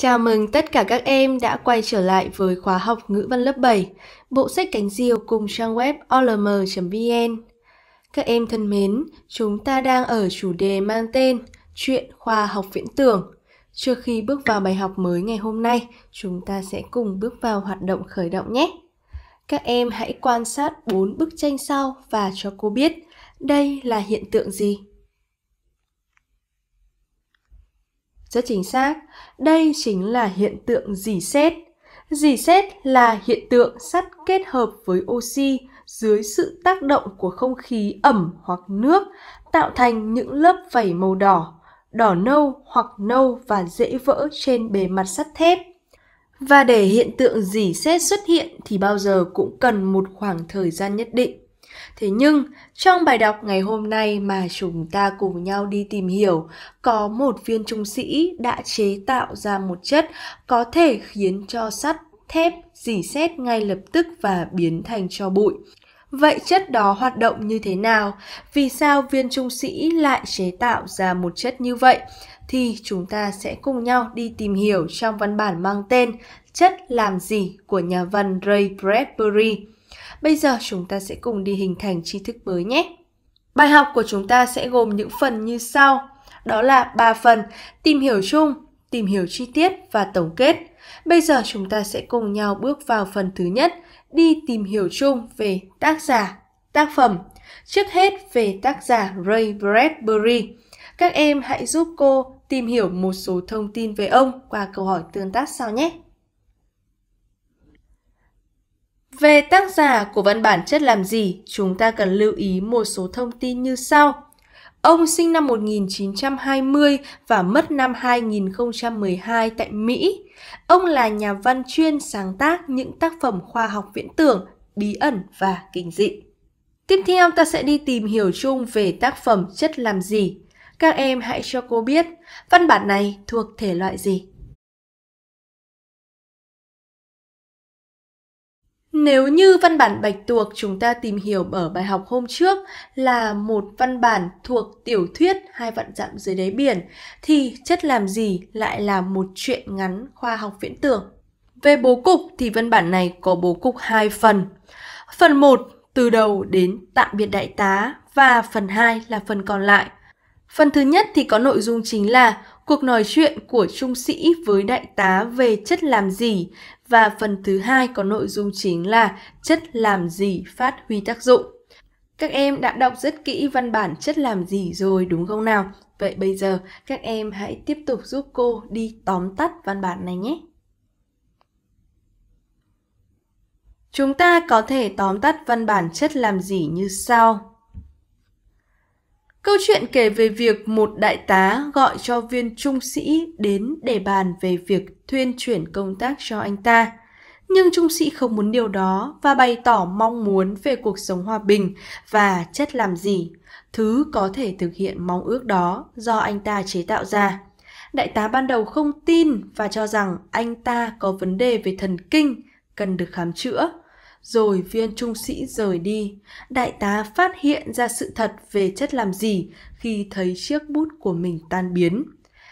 Chào mừng tất cả các em đã quay trở lại với khóa học ngữ văn lớp 7, bộ sách cánh diều cùng trang web olm.vn. Các em thân mến, chúng ta đang ở chủ đề mang tên Chuyện khoa học viễn tưởng. Trước khi bước vào bài học mới ngày hôm nay, chúng ta sẽ cùng bước vào hoạt động khởi động nhé. Các em hãy quan sát bốn bức tranh sau và cho cô biết đây là hiện tượng gì. Rất chính xác, đây chính là hiện tượng dì xét. Dì xét là hiện tượng sắt kết hợp với oxy dưới sự tác động của không khí ẩm hoặc nước tạo thành những lớp vảy màu đỏ, đỏ nâu hoặc nâu và dễ vỡ trên bề mặt sắt thép. Và để hiện tượng dỉ xét xuất hiện thì bao giờ cũng cần một khoảng thời gian nhất định. Thế nhưng, trong bài đọc ngày hôm nay mà chúng ta cùng nhau đi tìm hiểu, có một viên trung sĩ đã chế tạo ra một chất có thể khiến cho sắt, thép dỉ xét ngay lập tức và biến thành cho bụi. Vậy chất đó hoạt động như thế nào? Vì sao viên trung sĩ lại chế tạo ra một chất như vậy? Thì chúng ta sẽ cùng nhau đi tìm hiểu trong văn bản mang tên Chất làm gì của nhà văn Ray Bradbury. Bây giờ chúng ta sẽ cùng đi hình thành tri thức mới nhé. Bài học của chúng ta sẽ gồm những phần như sau. Đó là 3 phần tìm hiểu chung, tìm hiểu chi tiết và tổng kết. Bây giờ chúng ta sẽ cùng nhau bước vào phần thứ nhất, đi tìm hiểu chung về tác giả, tác phẩm. Trước hết về tác giả Ray Bradbury. Các em hãy giúp cô tìm hiểu một số thông tin về ông qua câu hỏi tương tác sau nhé. Về tác giả của văn bản chất làm gì, chúng ta cần lưu ý một số thông tin như sau. Ông sinh năm 1920 và mất năm 2012 tại Mỹ. Ông là nhà văn chuyên sáng tác những tác phẩm khoa học viễn tưởng, bí ẩn và kinh dị. Tiếp theo ta sẽ đi tìm hiểu chung về tác phẩm chất làm gì. Các em hãy cho cô biết văn bản này thuộc thể loại gì. nếu như văn bản bạch tuộc chúng ta tìm hiểu ở bài học hôm trước là một văn bản thuộc tiểu thuyết hai vạn dặm dưới đáy biển thì chất làm gì lại là một chuyện ngắn khoa học viễn tưởng. Về bố cục thì văn bản này có bố cục hai phần. Phần 1 từ đầu đến tạm biệt đại tá và phần 2 là phần còn lại. Phần thứ nhất thì có nội dung chính là cuộc nói chuyện của trung sĩ với đại tá về chất làm gì, và phần thứ hai có nội dung chính là chất làm gì phát huy tác dụng. Các em đã đọc rất kỹ văn bản chất làm gì rồi đúng không nào? Vậy bây giờ các em hãy tiếp tục giúp cô đi tóm tắt văn bản này nhé. Chúng ta có thể tóm tắt văn bản chất làm gì như sau. Câu chuyện kể về việc một đại tá gọi cho viên trung sĩ đến để bàn về việc thuyên chuyển công tác cho anh ta. Nhưng trung sĩ không muốn điều đó và bày tỏ mong muốn về cuộc sống hòa bình và chất làm gì, thứ có thể thực hiện mong ước đó do anh ta chế tạo ra. Đại tá ban đầu không tin và cho rằng anh ta có vấn đề về thần kinh, cần được khám chữa rồi viên trung sĩ rời đi. Đại tá phát hiện ra sự thật về chất làm gì khi thấy chiếc bút của mình tan biến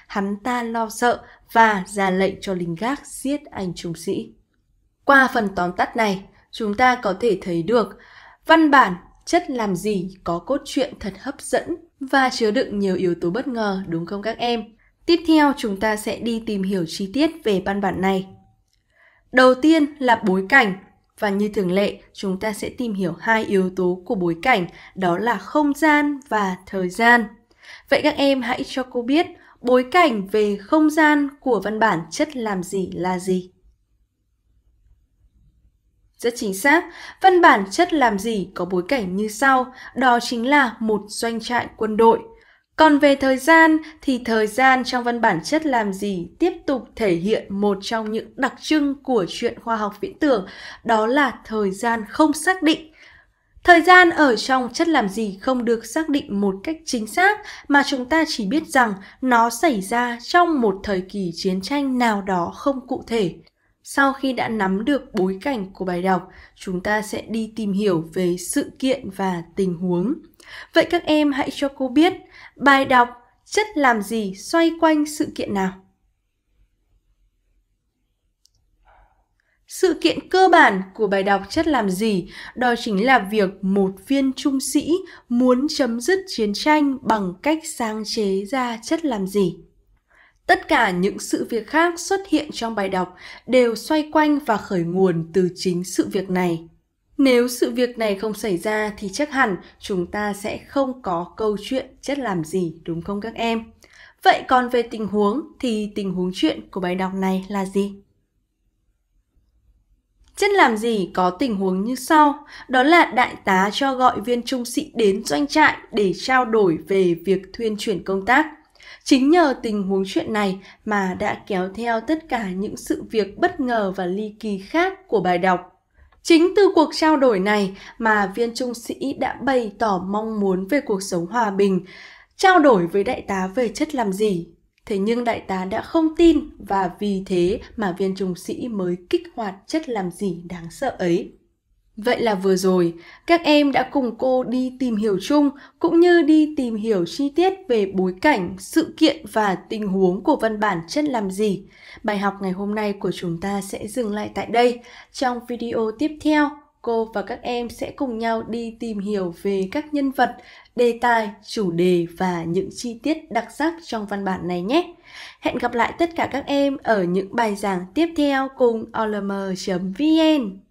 hắn ta lo sợ và ra lệnh cho lính gác giết anh trung sĩ. Qua phần tóm tắt này, chúng ta có thể thấy được văn bản chất làm gì có cốt truyện thật hấp dẫn và chứa đựng nhiều yếu tố bất ngờ đúng không các em? Tiếp theo chúng ta sẽ đi tìm hiểu chi tiết về văn bản này. Đầu tiên là bối cảnh và như thường lệ chúng ta sẽ tìm hiểu hai yếu tố của bối cảnh đó là không gian và thời gian. Vậy các em hãy cho cô biết bối cảnh về không gian của văn bản chất làm gì là gì. Rất chính xác, văn bản chất làm gì có bối cảnh như sau, đó chính là một doanh trại quân đội. Còn về thời gian thì thời gian trong văn bản chất làm gì tiếp tục thể hiện một trong những đặc trưng của chuyện khoa học viễn tưởng, đó là thời gian không xác định Thời gian ở trong chất làm gì không được xác định một cách chính xác mà chúng ta chỉ biết rằng nó xảy ra trong một thời kỳ chiến tranh nào đó không cụ thể. Sau khi đã nắm được bối cảnh của bài đọc, chúng ta sẽ đi tìm hiểu về sự kiện và tình huống. Vậy các em hãy cho cô biết bài đọc chất làm gì xoay quanh sự kiện nào? Sự kiện cơ bản của bài đọc chất làm gì đó chính là việc một viên trung sĩ muốn chấm dứt chiến tranh bằng cách sáng chế ra chất làm gì. Tất cả những sự việc khác xuất hiện trong bài đọc đều xoay quanh và khởi nguồn từ chính sự việc này. Nếu sự việc này không xảy ra thì chắc hẳn chúng ta sẽ không có câu chuyện chất làm gì đúng không các em? Vậy còn về tình huống thì tình huống chuyện của bài đọc này là gì? Chết làm gì có tình huống như sau, đó là đại tá cho gọi viên trung sĩ đến doanh trại để trao đổi về việc thuyên chuyển công tác. Chính nhờ tình huống chuyện này mà đã kéo theo tất cả những sự việc bất ngờ và ly kỳ khác của bài đọc. Chính từ cuộc trao đổi này mà viên trung sĩ đã bày tỏ mong muốn về cuộc sống hòa bình, trao đổi với đại tá về chất làm gì Thế nhưng đại tá đã không tin và vì thế mà viên trung sĩ mới kích hoạt chất làm gì đáng sợ ấy. Vậy là vừa rồi, các em đã cùng cô đi tìm hiểu chung cũng như đi tìm hiểu chi tiết về bối cảnh, sự kiện và tình huống của văn bản chất làm gì. Bài học ngày hôm nay của chúng ta sẽ dừng lại tại đây. Trong video tiếp theo, cô và các em sẽ cùng nhau đi tìm hiểu về các nhân vật, đề tài, chủ đề và những chi tiết đặc sắc trong văn bản này nhé. Hẹn gặp lại tất cả các em ở những bài giảng tiếp theo cùng olm.vn.